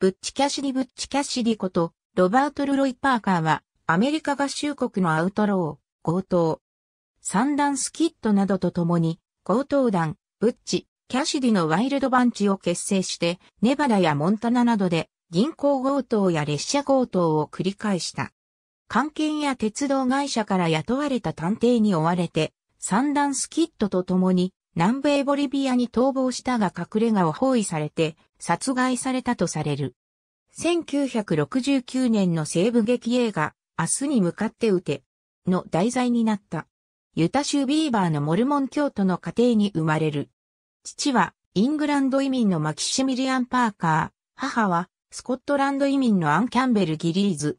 ブッチ・キャシディ・ブッチ・キャシディこと、ロバート・ルロイ・パーカーは、アメリカ合衆国のアウトロー、強盗、三段スキットなどと共に、強盗団、ブッチ、キャシディのワイルドバンチを結成して、ネバダやモンタナなどで、銀行強盗や列車強盗を繰り返した。関係や鉄道会社から雇われた探偵に追われて、三段スキットと共に南米ボリビアに逃亡したが隠れ家を包囲されて殺害されたとされる。1969年の西部劇映画、明日に向かって撃て、の題材になった。ユタ州ビーバーのモルモン教徒の家庭に生まれる。父はイングランド移民のマキシミリアン・パーカー、母はスコットランド移民のアン・キャンベル・ギリーズ。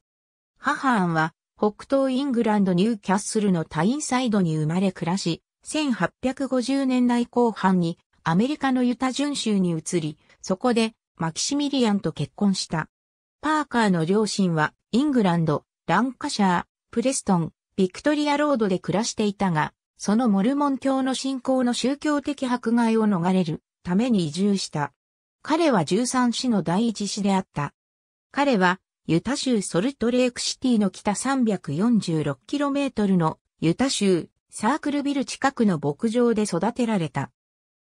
母アンは北東イングランドニューキャッスルのタインサイドに生まれ暮らし、1850年代後半にアメリカのユタ準州に移り、そこでマキシミリアンと結婚した。パーカーの両親はイングランド、ランカシャー、プレストン、ビクトリアロードで暮らしていたが、そのモルモン教の信仰の宗教的迫害を逃れるために移住した。彼は13市の第一子であった。彼はユタ州ソルトレークシティの北 346km のユタ州サークルビル近くの牧場で育てられた。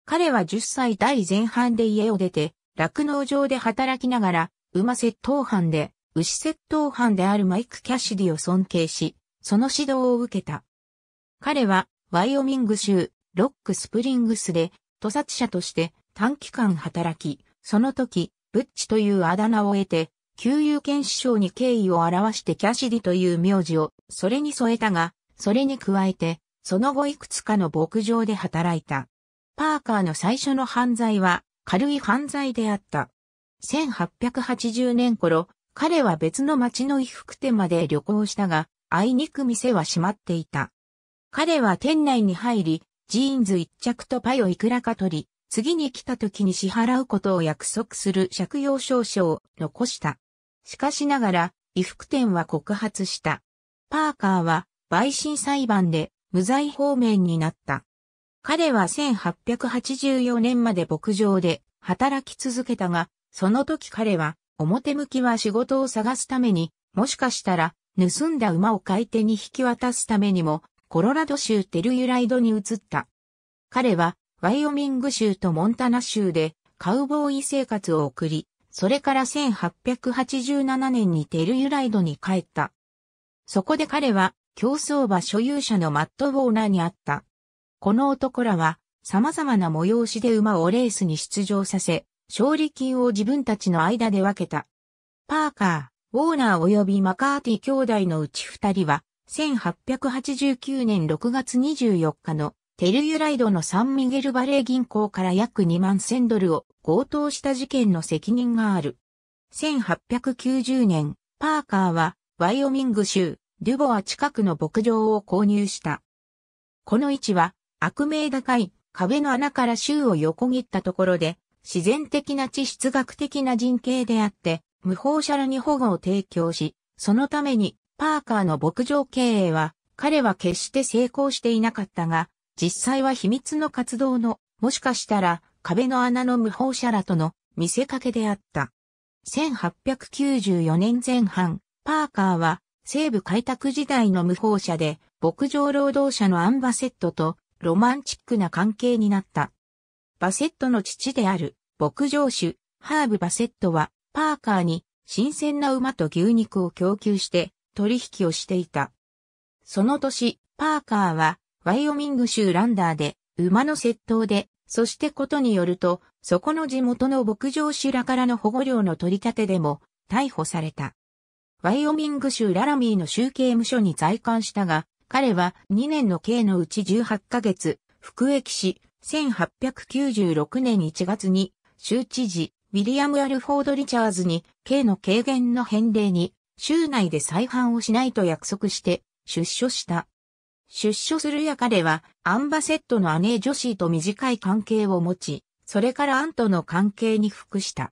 彼は10歳代前半で家を出て、酪農場で働きながら、馬窃盗犯で、牛窃盗犯であるマイク・キャシディを尊敬し、その指導を受けた。彼は、ワイオミング州、ロック・スプリングスで、屠殺者として短期間働き、その時、ブッチというあだ名を得て、旧友犬師匠に敬意を表してキャシディという名字を、それに添えたが、それに加えて、その後いくつかの牧場で働いた。パーカーの最初の犯罪は軽い犯罪であった。1880年頃、彼は別の町の衣服店まで旅行したが、あいにく店は閉まっていた。彼は店内に入り、ジーンズ一着とパイをいくらか取り、次に来た時に支払うことを約束する借用証書を残した。しかしながら、衣服店は告発した。パーカーは陪審裁判で無罪方面になった。彼は1884年まで牧場で働き続けたが、その時彼は表向きは仕事を探すために、もしかしたら盗んだ馬を買い手に引き渡すためにも、コロラド州テルユライドに移った。彼はワイオミング州とモンタナ州でカウボーイ生活を送り、それから1887年にテルユライドに帰った。そこで彼は競争馬所有者のマット・ウォーナーにあった。この男らは様々な催しで馬をレースに出場させ、勝利金を自分たちの間で分けた。パーカー、ウォーナー及びマカーティ兄弟のうち二人は、1889年6月24日のテルユライドのサンミゲルバレー銀行から約2万千ドルを強盗した事件の責任がある。1890年、パーカーはワイオミング州デュボは近くの牧場を購入した。この位置は悪名高い壁の穴から州を横切ったところで、自然的な地質学的な人形であって、無法者らに保護を提供し、そのためにパーカーの牧場経営は、彼は決して成功していなかったが、実際は秘密の活動の、もしかしたら壁の穴の無法者らとの見せかけであった。1894年前半、パーカーは西部開拓時代の無法者で、牧場労働者のアンバセットとロマンチックな関係になった。バセットの父である牧場主、ハーブ・バセットは、パーカーに新鮮な馬と牛肉を供給して取引をしていた。その年、パーカーは、ワイオミング州ランダーで、馬の窃盗で、そしてことによると、そこの地元の牧場主らからの保護料の取り立てでも、逮捕された。ワイオミング州ララミーの州刑務所に在官したが、彼は2年の刑のうち18ヶ月、服役し、1896年1月に州知事、ウィリアム・アルフォード・リチャーズに刑の軽減の返礼に、州内で再犯をしないと約束して出所した。出所するや彼はアンバセットの姉ジョシーと短い関係を持ち、それからアンとの関係に服した。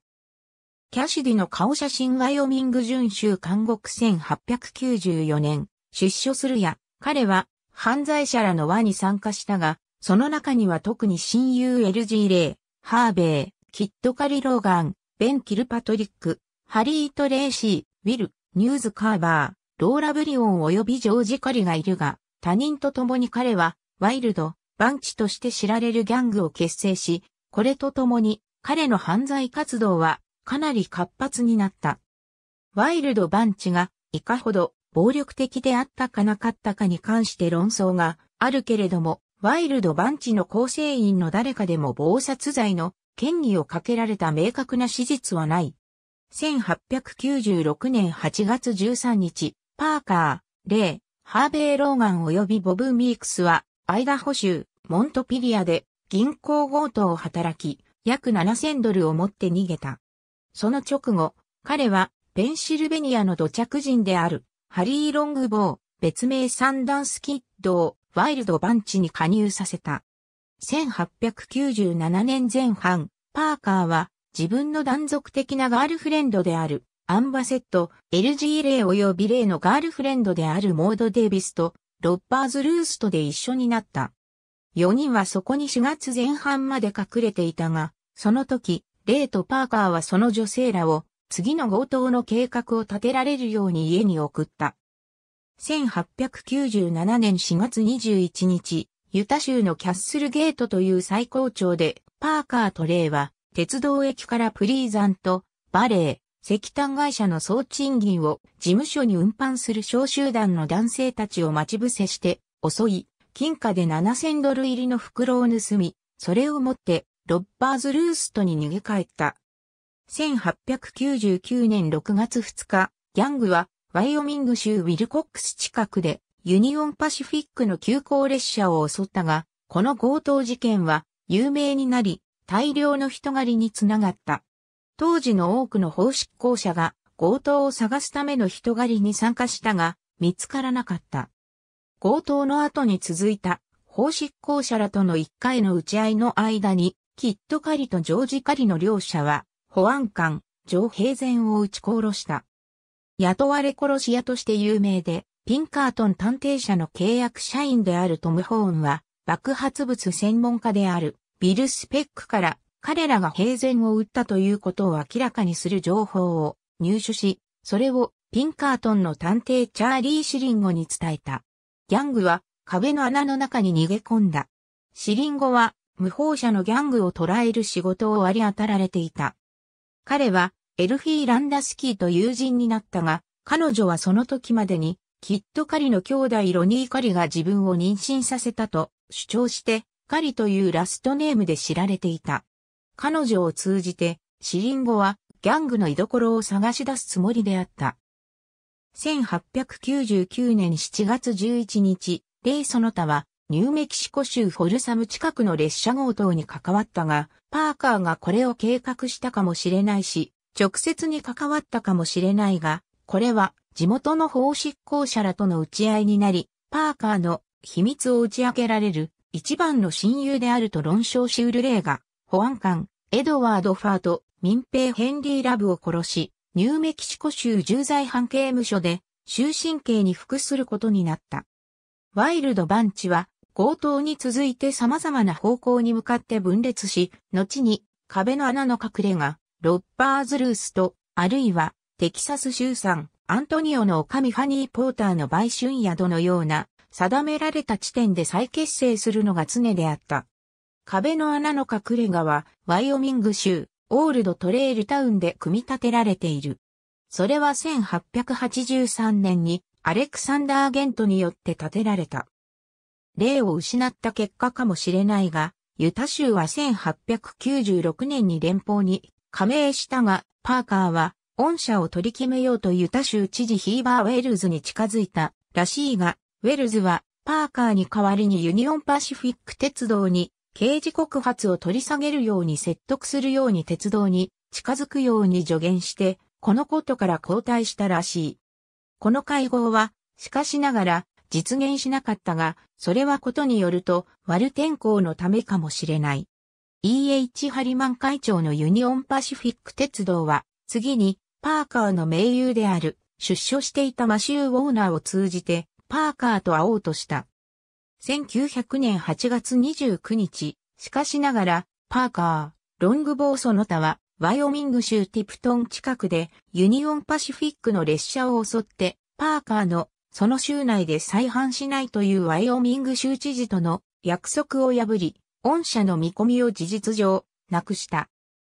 キャシディの顔写真ワイオミング準州監獄1894年、出所するや、彼は犯罪者らの輪に参加したが、その中には特に親友 LG レイ、ハーベイ、キッド・カリ・ローガン、ベン・キルパトリック、ハリー・トレーシー、ウィル、ニューズ・カーバー、ローラ・ブリオン及びジョージ・カリがいるが、他人と共に彼は、ワイルド、バンチとして知られるギャングを結成し、これと共に、彼の犯罪活動は、かなり活発になった。ワイルドバンチがいかほど暴力的であったかなかったかに関して論争があるけれども、ワイルドバンチの構成員の誰かでも暴殺罪の権威をかけられた明確な史実はない。1896年8月13日、パーカー、レイ、ハーベイ・ローガン及びボブ・ミークスは、アイダホ州、モントピリアで銀行強盗を働き、約7000ドルを持って逃げた。その直後、彼はペンシルベニアの土着人であるハリー・ロングボー、別名サンダンスキッドをワイルドバンチに加入させた。1897年前半、パーカーは自分の断続的なガールフレンドであるアンバセット、LG レイ及びレイのガールフレンドであるモード・デイビスとロッパーズ・ルーストで一緒になった。4人はそこに4月前半まで隠れていたが、その時、レイとパーカーはその女性らを次の強盗の計画を立てられるように家に送った。1897年4月21日、ユタ州のキャッスルゲートという最高潮で、パーカーとレイは、鉄道駅からプリーザント、バレー、石炭会社の総賃金を事務所に運搬する小集団の男性たちを待ち伏せして、襲い、金貨で7000ドル入りの袋を盗み、それを持ってロッパーズルーストに逃げ帰った。1899年6月2日、ギャングは、ワイオミング州ウィルコックス近くで、ユニオンパシフィックの急行列車を襲ったが、この強盗事件は、有名になり、大量の人狩りにつながった。当時の多くの法執行者が、強盗を探すための人狩りに参加したが、見つからなかった。強盗の後に続いた、法執行者らとの一回の打ち合いの間に、キットカリとジョージ・カリの両者は、保安官、上平善を撃ち殺した。雇われ殺し屋として有名で、ピンカートン探偵社の契約社員であるトム・ホーンは、爆発物専門家であるビル・スペックから彼らが平然を撃ったということを明らかにする情報を入手し、それをピンカートンの探偵チャーリー・シリンゴに伝えた。ギャングは壁の穴の中に逃げ込んだ。シリンゴは無法者のギャングを捕らえる仕事を割り当たられていた。彼は、エルフィー・ランダスキーと友人になったが、彼女はその時までに、キッド・カリの兄弟ロニー・カリが自分を妊娠させたと主張して、カリというラストネームで知られていた。彼女を通じて、シリンゴはギャングの居所を探し出すつもりであった。1899年7月11日、レイ・ソノタはニューメキシコ州フォルサム近くの列車強盗に関わったが、パーカーがこれを計画したかもしれないし、直接に関わったかもしれないが、これは地元の法執行者らとの打ち合いになり、パーカーの秘密を打ち明けられる一番の親友であると論証しうる例が、保安官、エドワード・ファーと民兵ヘンリー・ラブを殺し、ニューメキシコ州重罪犯刑務所で終身刑に服することになった。ワイルド・バンチは強盗に続いて様々な方向に向かって分裂し、後に壁の穴の隠れが、ロッパーズルースと、あるいはテキサス州産、アントニオのカミファニー・ポーターの売春宿のような、定められた地点で再結成するのが常であった。壁の穴の隠れ家は、ワイオミング州、オールドトレイルタウンで組み立てられている。それは1883年にアレクサンダー・ゲントによって建てられた。霊を失った結果かもしれないが、ユタ州は1896年に連邦に加盟したが、パーカーは、御社を取り決めようとユタ州知事ヒーバー・ウェルズに近づいたらしいが、ウェルズは、パーカーに代わりにユニオンパシフィック鉄道に刑事告発を取り下げるように説得するように鉄道に近づくように助言して、このことから交代したらしい。この会合は、しかしながら、実現しなかったが、それはことによると悪天候のためかもしれない。E.H. ハリマン会長のユニオンパシフィック鉄道は、次にパーカーの盟友である出所していたマシュー・ウォーナーを通じてパーカーと会おうとした。1900年8月29日、しかしながら、パーカー、ロングボーその他は、ワイオミング州ティプトン近くでユニオンパシフィックの列車を襲って、パーカーのその州内で再犯しないというワイオミング州知事との約束を破り、御社の見込みを事実上、なくした。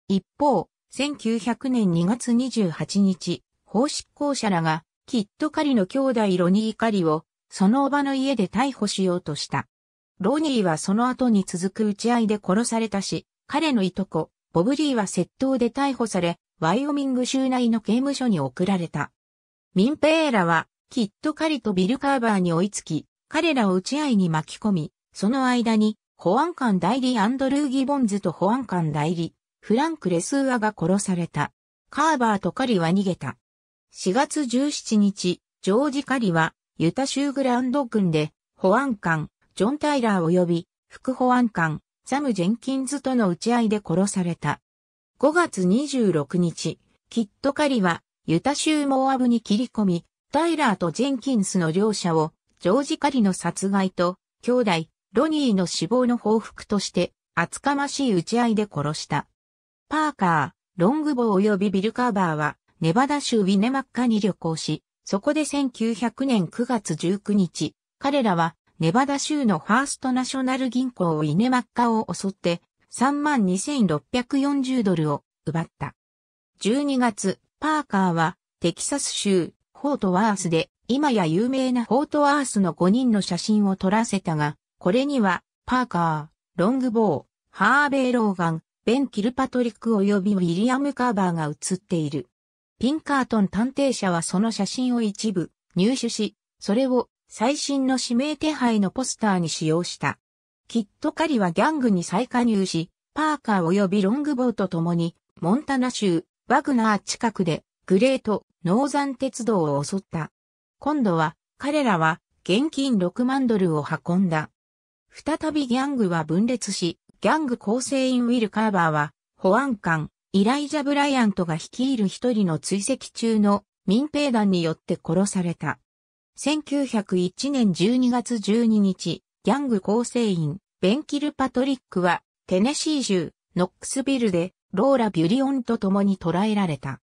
一方、1900年2月28日、法執行者らが、キットカリの兄弟ロニー・カリを、そのおばの家で逮捕しようとした。ロニーはその後に続く打ち合いで殺されたし、彼のいとこ、ボブリーは窃盗で逮捕され、ワイオミング州内の刑務所に送られた。民兵らはキット・カリとビル・カーバーに追いつき、彼らを打ち合いに巻き込み、その間に、保安官代理アンドルー・ギボンズと保安官代理、フランク・レスーアが殺された。カーバーとカリは逃げた。4月17日、ジョージ・カリは、ユタ州グランド軍で、保安官、ジョン・タイラー及び、副保安官、サム・ジェンキンズとの打ち合いで殺された。5月26日、キット・カリは、ユタ州モアブに切り込み、タイラーとジェンキンスの両者を、ジョージ・カリの殺害と、兄弟、ロニーの死亡の報復として、厚かましい打ち合いで殺した。パーカー、ロングボー及びビルカーバーは、ネバダ州ウィネマッカに旅行し、そこで1900年9月19日、彼らは、ネバダ州のファーストナショナル銀行ウィネマッカを襲って、32,640ドルを奪った。12月、パーカーは、テキサス州フォートワースで、今や有名なフォートワースの5人の写真を撮らせたが、これには、パーカー、ロングボー、ハーベイ・ローガン、ベン・キルパトリック及びウィリアム・カーバーが写っている。ピンカートン探偵社はその写真を一部入手し、それを最新の指名手配のポスターに使用した。キット・カリはギャングに再加入し、パーカー及びロングボーと共に、モンタナ州、ワグナー近くで、グレート、ノーザン鉄道を襲った。今度は彼らは現金6万ドルを運んだ。再びギャングは分裂し、ギャング構成員ウィル・カーバーは保安官、イライジャ・ブライアントが率いる一人の追跡中の民兵団によって殺された。1901年12月12日、ギャング構成員、ベンキル・パトリックは、テネシー州、ノックスビルで、ローラ・ビュリオンと共に捕らえられた。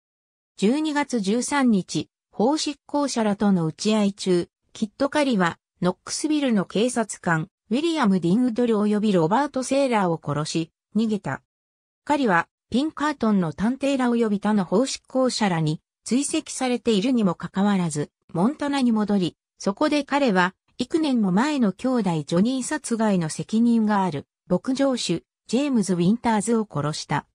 12月13日、法執行者らとの打ち合い中、キット・カリは、ノックスビルの警察官、ウィリアム・ディングドル及びロバート・セーラーを殺し、逃げた。カリは、ピンカートンの探偵ら及び他の法執行者らに追跡されているにもかかわらず、モンタナに戻り、そこで彼は、幾年も前の兄弟ジョニー殺害の責任がある、牧場主、ジェームズ・ウィンターズを殺した。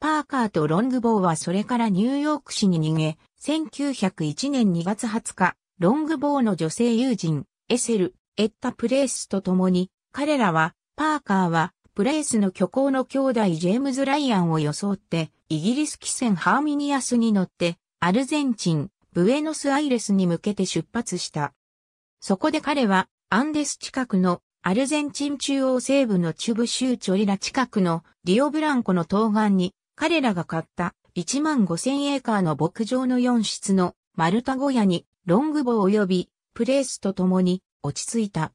パーカーとロングボーはそれからニューヨーク市に逃げ、1901年2月20日、ロングボーの女性友人、エセル、エッタ・プレイスと共に、彼らは、パーカーは、プレイスの虚構の兄弟ジェームズ・ライアンを装って、イギリス汽船ハーミニアスに乗って、アルゼンチン、ブエノスアイレスに向けて出発した。そこで彼は、アンデス近くのアルゼンチン中央西部のチュブ州チョリラ近くのリオブランコの東岸に彼らが買った1万5000エーカーの牧場の4室の丸太小屋にロングボー及びプレースと共に落ち着いた。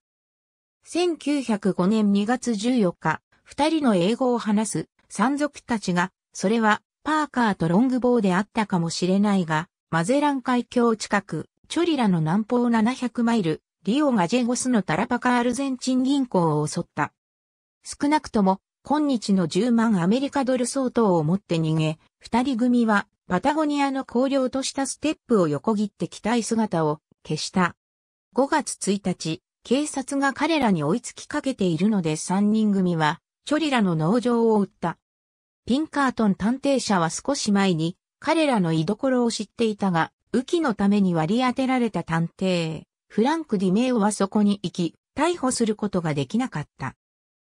1905年2月14日、二人の英語を話す山賊たちが、それはパーカーとロングボーであったかもしれないが、マゼラン海峡近く、チョリラの南方700マイル、リオがジェゴスのタラパカアルゼンチン銀行を襲った。少なくとも今日の10万アメリカドル相当を持って逃げ、二人組はパタゴニアの荒涼としたステップを横切って機体姿を消した。5月1日、警察が彼らに追いつきかけているので3人組は、チョリラの農場を追った。ピンカートン探偵者は少し前に、彼らの居所を知っていたが、雨季のために割り当てられた探偵、フランク・ディメイオはそこに行き、逮捕することができなかった。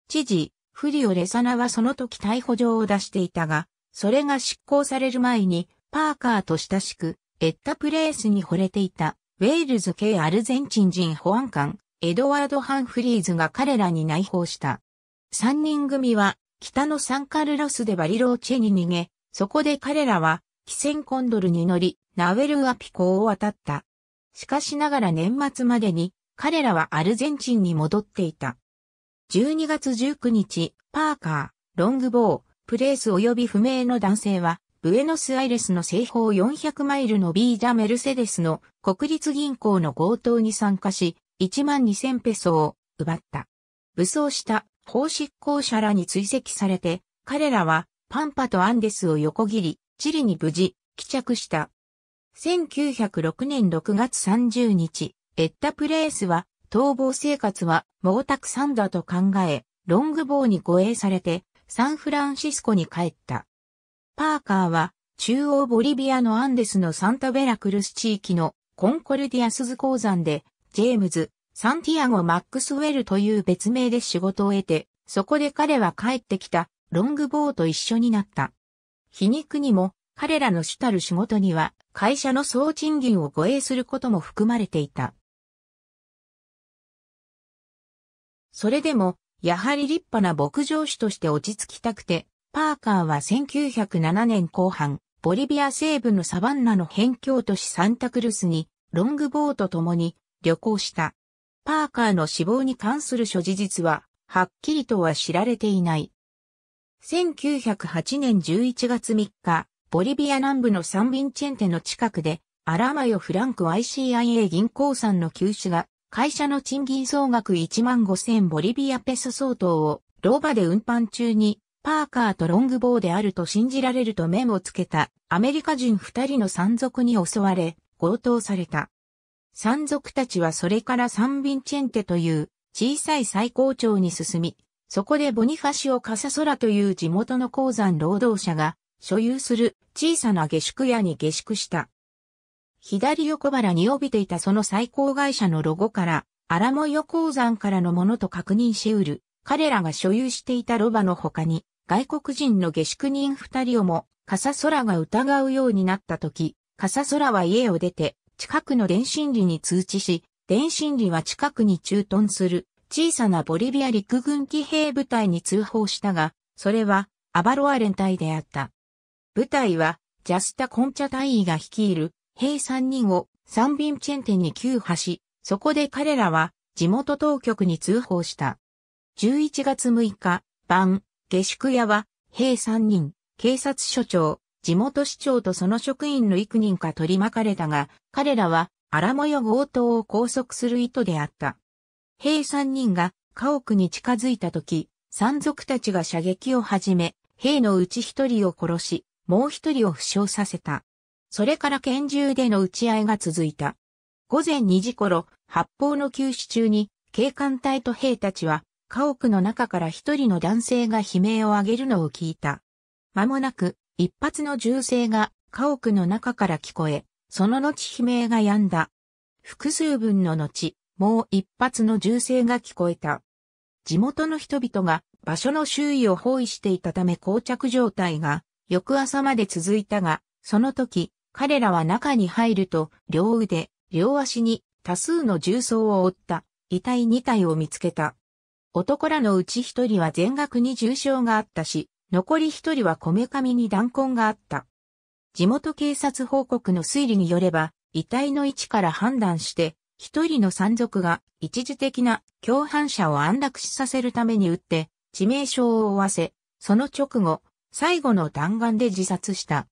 知事、フリオ・レサナはその時逮捕状を出していたが、それが執行される前に、パーカーと親しく、エッタプレースに惚れていた、ウェールズ系アルゼンチン人保安官、エドワード・ハンフリーズが彼らに内包した。三人組は、北のサンカルロスでバリローチェに逃げ、そこで彼らは、キセンコンドルに乗り、ナウェルアピコを渡った。しかしながら年末までに、彼らはアルゼンチンに戻っていた。12月19日、パーカー、ロングボー、プレース及び不明の男性は、ブエノスアイレスの西方400マイルのビーダ・メルセデスの国立銀行の強盗に参加し、1万2000ペソを奪った。武装した法執行者らに追跡されて、彼らはパンパとアンデスを横切り、チリに無事、帰着した。1906年6月30日、エッタプレースは逃亡生活は毛沢山だと考え、ロングボーに護衛されてサンフランシスコに帰った。パーカーは中央ボリビアのアンデスのサンタベラクルス地域のコンコルディアスズ鉱山でジェームズ、サンティアゴ・マックスウェルという別名で仕事を得て、そこで彼は帰ってきたロングボーと一緒になった。皮肉にも彼らの主たる仕事には会社の総賃金を護衛することも含まれていた。それでも、やはり立派な牧場主として落ち着きたくて、パーカーは1907年後半、ボリビア西部のサバンナの辺境都市サンタクルスに、ロングボーと共に旅行した。パーカーの死亡に関する諸事実は、はっきりとは知られていない。1908年11月3日、ボリビア南部のサンビンチェンテの近くで、アラマヨ・フランク i c i a 銀行さんの休止が会社の賃金総額1万5000ボリビアペソ相当を、老婆で運搬中に、パーカーとロングボーであると信じられると面をつけた、アメリカ人二人の山賊に襲われ、強盗された。山賊たちはそれからサンビンチェンテという小さい最高潮に進み、そこでボニファシオ・カサソラという地元の鉱山労働者が所有する小さな下宿屋に下宿した。左横腹に帯びていたその最高会社のロゴから、荒モヨ鉱山からのものと確認し得る。彼らが所有していたロバの他に、外国人の下宿人二人をも、傘空が疑うようになった時、傘空は家を出て、近くの電信里に通知し、電信里は近くに駐屯する小さなボリビア陸軍騎兵部隊に通報したが、それはアバロア連隊であった。部隊はジャスタ・コンチャ隊員が率いる兵三人を三便チェンテに急破し、そこで彼らは地元当局に通報した。11月6日、晩、下宿屋は、兵三人、警察署長、地元市長とその職員の幾人か取り巻かれたが、彼らは荒模様強盗を拘束する意図であった。兵三人が家屋に近づいた時、山賊たちが射撃を始め、兵のうち一人を殺し、もう一人を負傷させた。それから拳銃での撃ち合いが続いた。午前2時頃、発砲の休止中に、警官隊と兵たちは、家屋の中から一人の男性が悲鳴を上げるのを聞いた。間もなく、一発の銃声が家屋の中から聞こえ、その後悲鳴が止んだ。複数分の後、もう一発の銃声が聞こえた。地元の人々が場所の周囲を包囲していたため膠着状態が翌朝まで続いたが、その時、彼らは中に入ると、両腕、両足に多数の重曹を負った遺体2体を見つけた。男らのうち1人は全額に重傷があったし、残り1人はこめかみに弾痕があった。地元警察報告の推理によれば、遺体の位置から判断して、1人の山賊が一時的な共犯者を安楽死させるために撃って、致命傷を負わせ、その直後、最後の弾丸で自殺した。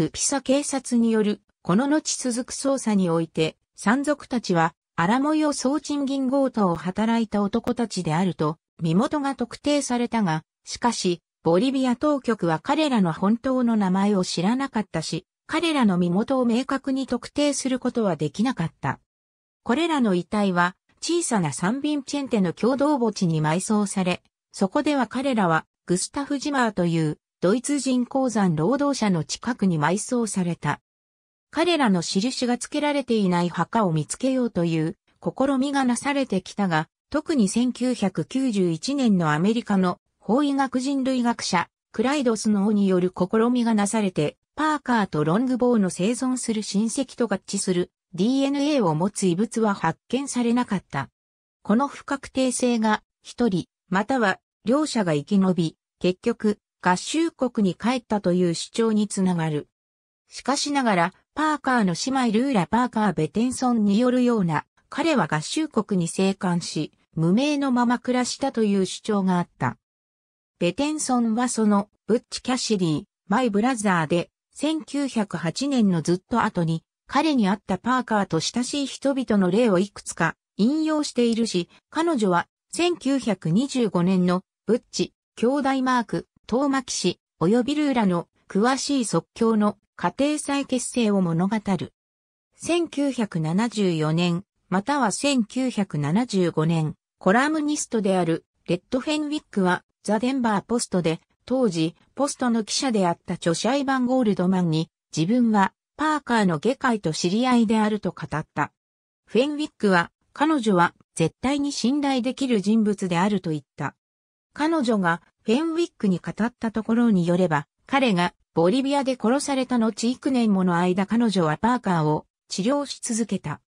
トゥピサ警察による、この後続く捜査において、山賊たちは、荒模様総賃銀強盗を働いた男たちであると、身元が特定されたが、しかし、ボリビア当局は彼らの本当の名前を知らなかったし、彼らの身元を明確に特定することはできなかった。これらの遺体は、小さなサンビンチェンテの共同墓地に埋葬され、そこでは彼らは、グスタフ・ジマーというドイツ人鉱山労働者の近くに埋葬された。彼らの印が付けられていない墓を見つけようという試みがなされてきたが、特に1991年のアメリカの法医学人類学者、クライドスノーによる試みがなされて、パーカーとロングボーの生存する親戚と合致する DNA を持つ遺物は発見されなかった。この不確定性が一人、または両者が生き延び、結局合衆国に帰ったという主張につながる。しかしながら、パーカーの姉妹ルーラ・パーカー・ベテンソンによるような、彼は合衆国に生還し、無名のまま暮らしたという主張があった。ベテンソンはその、ブッチ・キャシリー、マイ・ブラザーで、1908年のずっと後に、彼に会ったパーカーと親しい人々の例をいくつか引用しているし、彼女は1925年のブッチ、兄弟マーク、遠巻市、及びルーラの詳しい即興の家庭再結成を物語る。1974年、または1975年、コラムニストであるレッドフェンウィックはザ・デンバーポストで当時ポストの記者であった著者イヴァン・ゴールドマンに自分はパーカーの下界と知り合いであると語った。フェンウィックは彼女は絶対に信頼できる人物であると言った。彼女がペンウィックに語ったところによれば、彼がボリビアで殺された後幾年もの間彼女はパーカーを治療し続けた。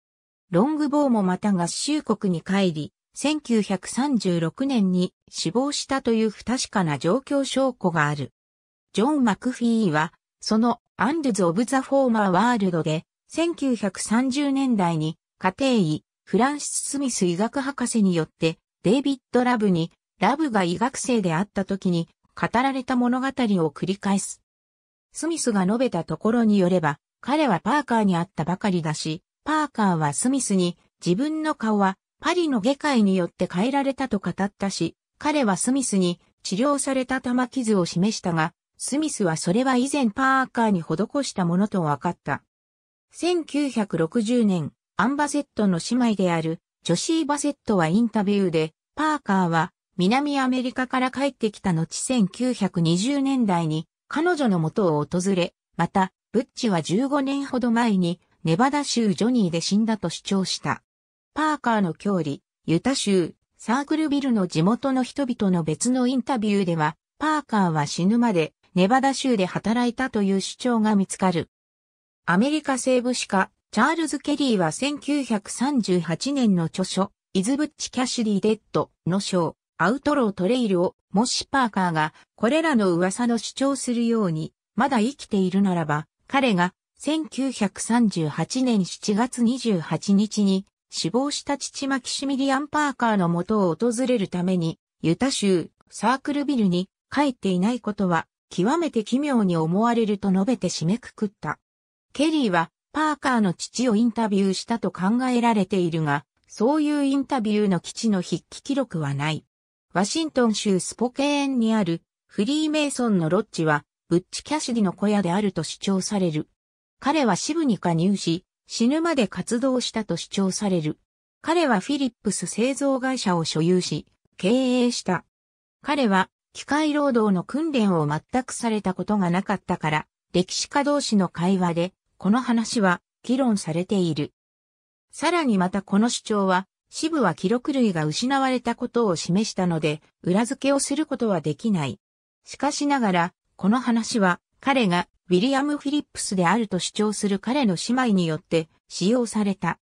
ロングボーもまた合衆国に帰り、1936年に死亡したという不確かな状況証拠がある。ジョン・マクフィーは、そのアンドズ・オブ・ザ・フォーマー・ワールドで、1930年代に家庭医、フランシス・スミス医学博士によって、デイビッド・ラブにラブが医学生であった時に語られた物語を繰り返す。スミスが述べたところによれば、彼はパーカーに会ったばかりだし、パーカーはスミスに自分の顔はパリの下界によって変えられたと語ったし、彼はスミスに治療された玉傷を示したが、スミスはそれは以前パーカーに施したものと分かった。1960年、アンバセットの姉妹であるジョシー・バセットはインタビューで、パーカーは南アメリカから帰ってきた後1920年代に彼女の元を訪れ、また、ブッチは15年ほど前にネバダ州ジョニーで死んだと主張した。パーカーの教理、ユタ州、サークルビルの地元の人々の別のインタビューでは、パーカーは死ぬまでネバダ州で働いたという主張が見つかる。アメリカ西部史家、チャールズ・ケリーは1938年の著書、イズ・ブッチ・キャシュリー・デッドの章、アウトロートレイルを、もしパーカーが、これらの噂の主張するように、まだ生きているならば、彼が、1938年7月28日に、死亡した父マキシミリアン・パーカーの元を訪れるために、ユタ州、サークルビルに、帰っていないことは、極めて奇妙に思われると述べて締めくくった。ケリーは、パーカーの父をインタビューしたと考えられているが、そういうインタビューの基地の筆記記録はない。ワシントン州スポケーンにあるフリーメイソンのロッジは、ブッチ・キャシディの小屋であると主張される。彼は支部に加入し、死ぬまで活動したと主張される。彼はフィリップス製造会社を所有し、経営した。彼は、機械労働の訓練を全くされたことがなかったから、歴史家同士の会話で、この話は議論されている。さらにまたこの主張は、支部は記録類が失われたことを示したので、裏付けをすることはできない。しかしながら、この話は、彼がウィリアム・フィリップスであると主張する彼の姉妹によって使用された。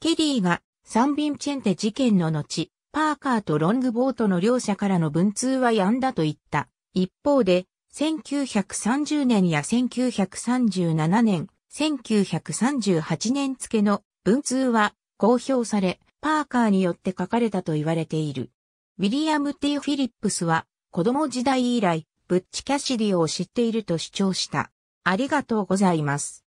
ケリーがサンビンチェンテ事件の後、パーカーとロングボートの両者からの文通はやんだと言った。一方で、1930年や1937年、1938年付の文通は公表され、パーカーによって書かれたと言われている。ウィリアム・ティ・フィリップスは子供時代以来、ブッチ・キャシディを知っていると主張した。ありがとうございます。